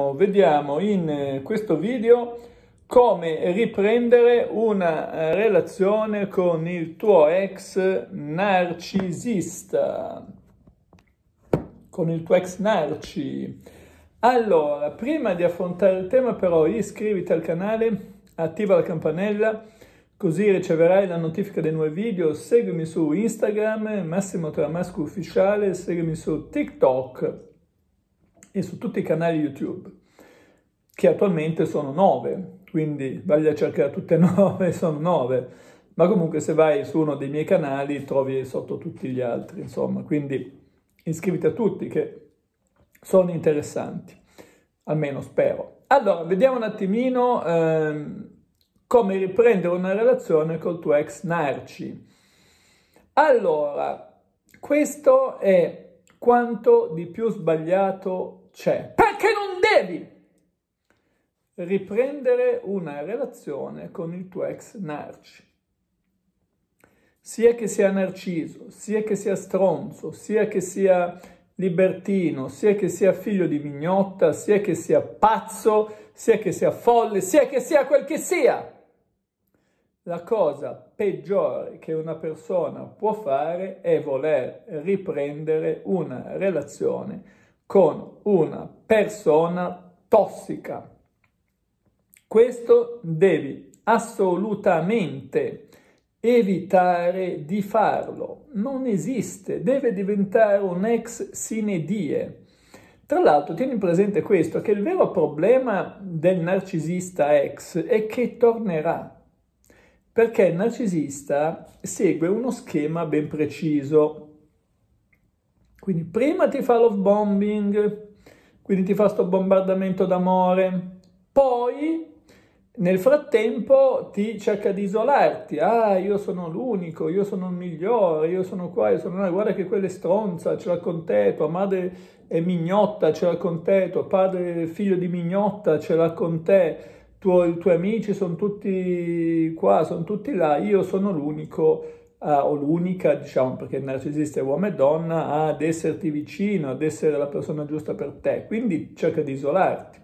Vediamo in eh, questo video come riprendere una eh, relazione con il tuo ex narcisista. Con il tuo ex narci. Allora, prima di affrontare il tema però iscriviti al canale, attiva la campanella, così riceverai la notifica dei nuovi video, seguimi su Instagram, Massimo Tramasco Ufficiale, seguimi su TikTok e su tutti i canali YouTube, che attualmente sono 9, quindi vai a cercare tutte e 9, sono 9, ma comunque se vai su uno dei miei canali trovi sotto tutti gli altri, insomma, quindi iscriviti a tutti che sono interessanti, almeno spero. Allora, vediamo un attimino ehm, come riprendere una relazione col tuo ex narci. Allora, questo è quanto di più sbagliato c'è, perché non devi riprendere una relazione con il tuo ex narci. Sia che sia narciso, sia che sia stronzo, sia che sia libertino, sia che sia figlio di mignotta, sia che sia pazzo, sia che sia folle, sia che sia quel che sia. La cosa peggiore che una persona può fare è voler riprendere una relazione con una persona tossica. Questo devi assolutamente evitare di farlo. Non esiste, deve diventare un ex sine die. Tra l'altro tieni presente questo, che il vero problema del narcisista ex è che tornerà, perché il narcisista segue uno schema ben preciso quindi prima ti fa love bombing, quindi ti fa sto bombardamento d'amore, poi nel frattempo ti cerca di isolarti, ah io sono l'unico, io sono il migliore, io sono qua, io sono là, guarda che quella è stronza, ce l'ha con te, tua madre è mignotta, ce l'ha con te, tuo padre è figlio di mignotta, ce l'ha con te, tuo, i tuoi amici sono tutti qua, sono tutti là, io sono l'unico, ah, o l'unica, diciamo, perché il narcisista è uomo e donna, ad esserti vicino, ad essere la persona giusta per te. Quindi cerca di isolarti.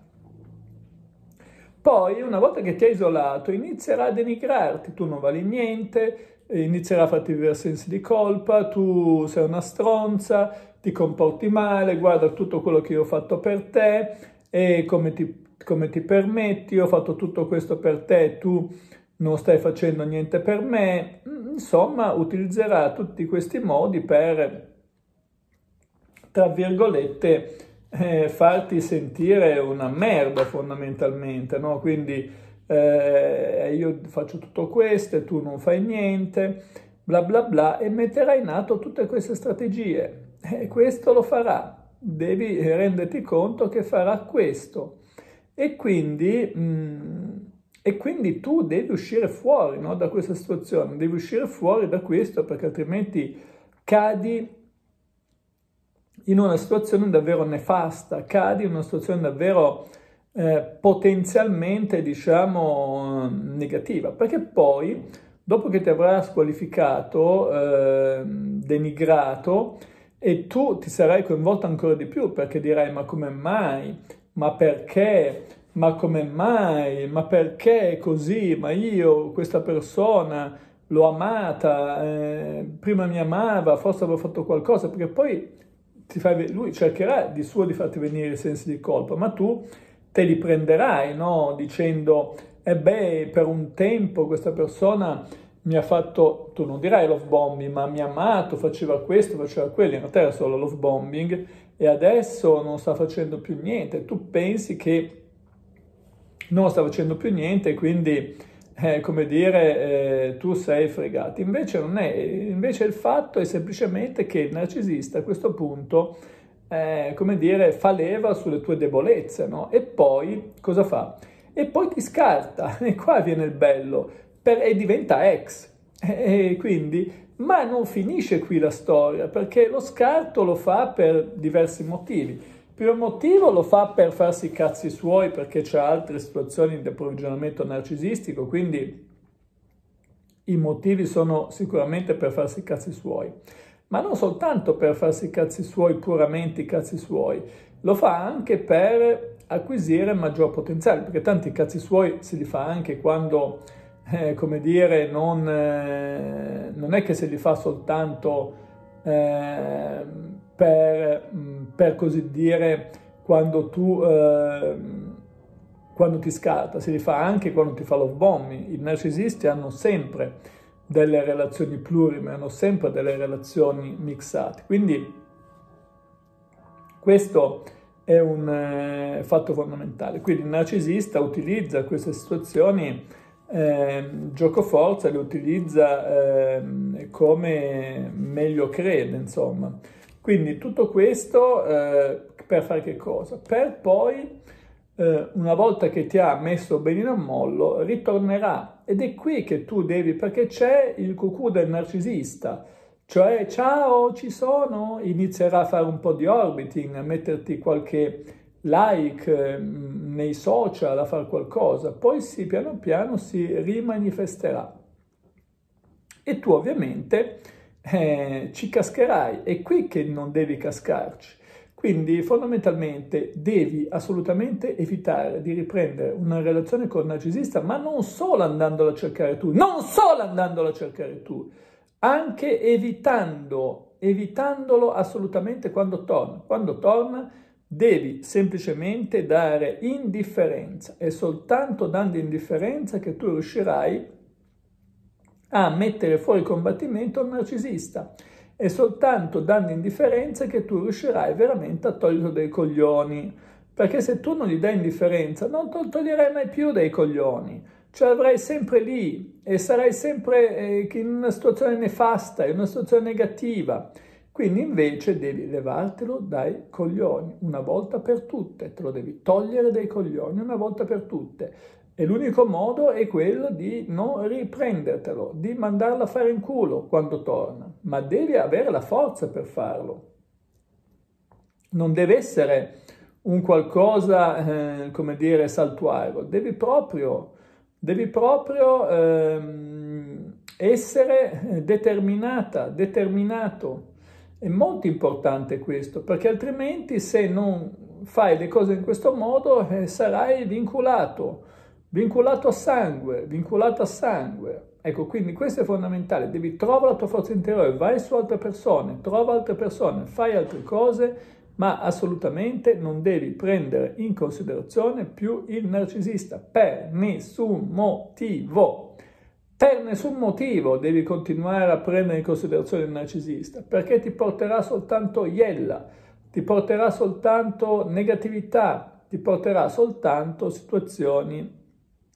Poi, una volta che ti hai isolato, inizierà a denigrarti, tu non vali niente, eh, inizierà a farti vivere sensi di colpa, tu sei una stronza, ti comporti male, guarda tutto quello che io ho fatto per te e come ti, come ti permetti, io ho fatto tutto questo per te, tu non stai facendo niente per me, Insomma, utilizzerà tutti questi modi per, tra virgolette, eh, farti sentire una merda fondamentalmente, no? Quindi eh, io faccio tutto questo e tu non fai niente, bla bla bla, e metterà in atto tutte queste strategie. E questo lo farà. Devi renderti conto che farà questo. E quindi... Mh, mm, e quindi tu devi uscire fuori no, da questa situazione, devi uscire fuori da questo perché altrimenti cadi in una situazione davvero nefasta, cadi in una situazione davvero eh, potenzialmente, diciamo, negativa, perché poi, dopo che ti avrà squalificato, eh, denigrato, e tu ti sarai coinvolto ancora di più perché dirai ma come mai, ma perché, ma come mai, ma perché così, ma io questa persona l'ho amata, eh, prima mi amava, forse avevo fatto qualcosa, perché poi fai, lui cercherà di suo di farti venire i sensi di colpa, ma tu te li prenderai, no? Dicendo, e eh beh, per un tempo questa persona mi ha fatto, tu non dirai love bombing, ma mi ha amato, faceva questo, faceva quello, in realtà era solo love bombing, e adesso non sta facendo più niente. Tu pensi che non sta facendo più niente, quindi eh, come dire eh, tu sei fregato. Invece, non è, invece il fatto è semplicemente che il narcisista a questo punto eh, come dire, fa leva sulle tue debolezze, no? E poi cosa fa? E poi ti scarta, e qua viene il bello, per, e diventa ex. E, e quindi, ma non finisce qui la storia, perché lo scarto lo fa per diversi motivi primo motivo lo fa per farsi i cazzi suoi perché c'è altre situazioni di approvvigionamento narcisistico, quindi i motivi sono sicuramente per farsi i cazzi suoi, ma non soltanto per farsi i cazzi suoi, puramente i cazzi suoi, lo fa anche per acquisire maggior potenziale, perché tanti cazzi suoi se li fa anche quando, eh, come dire, non, eh, non, è che se li fa soltanto eh, per mm, per così dire, quando tu... Eh, quando ti scarta, si rifà anche quando ti fa love bombing. I narcisisti hanno sempre delle relazioni plurime, hanno sempre delle relazioni mixate. Quindi questo è un eh, fatto fondamentale. Quindi il narcisista utilizza queste situazioni eh, giocoforza, le utilizza eh, come meglio crede, insomma. Quindi tutto questo eh, per fare che cosa? Per poi, eh, una volta che ti ha messo benino a mollo, ritornerà. Ed è qui che tu devi, perché c'è il cucù del narcisista. Cioè, ciao, ci sono, inizierà a fare un po' di orbiting, a metterti qualche like mm, nei social, a fare qualcosa. Poi si, piano piano si rimanifesterà. E tu ovviamente eh, ci cascherai, è qui che non devi cascarci. Quindi fondamentalmente devi assolutamente evitare di riprendere una relazione con il narcisista, ma non solo andandola a cercare tu, non solo andandola a cercare tu, anche evitando, evitandolo assolutamente quando torna. Quando torna devi semplicemente dare indifferenza, è soltanto dando indifferenza che tu riuscirai a a mettere fuori combattimento il narcisista. È soltanto dando indifferenza che tu riuscirai veramente a toglierlo dai coglioni. Perché se tu non gli dai indifferenza, non lo toglierai mai più dai coglioni. Ce cioè, avrai sempre lì e sarai sempre eh, in una situazione nefasta, in una situazione negativa. Quindi invece devi levartelo dai coglioni una volta per tutte, te lo devi togliere dai coglioni una volta per tutte. E l'unico modo è quello di non riprendertelo, di mandarla a fare in culo quando torna, ma devi avere la forza per farlo. Non deve essere un qualcosa, eh, come dire, saltuario, devi proprio, devi proprio ehm, essere eh, determinata, determinato. È molto importante questo, perché altrimenti se non fai le cose in questo modo eh, sarai vinculato vincolato a sangue, vincolato a sangue. Ecco, quindi questo è fondamentale, devi trovare la tua forza interiore, vai su altre persone, trova altre persone, fai altre cose, ma assolutamente non devi prendere in considerazione più il narcisista per nessun motivo. Per nessun motivo devi continuare a prendere in considerazione il narcisista, perché ti porterà soltanto iella, ti porterà soltanto negatività, ti porterà soltanto situazioni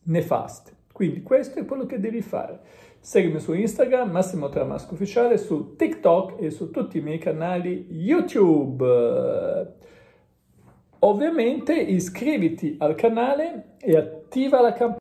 nefaste. Quindi questo è quello che devi fare. Seguimi su Instagram, Massimo Tramasco Ufficiale, su TikTok e su tutti i miei canali YouTube. Ovviamente iscriviti al canale e attiva la campanella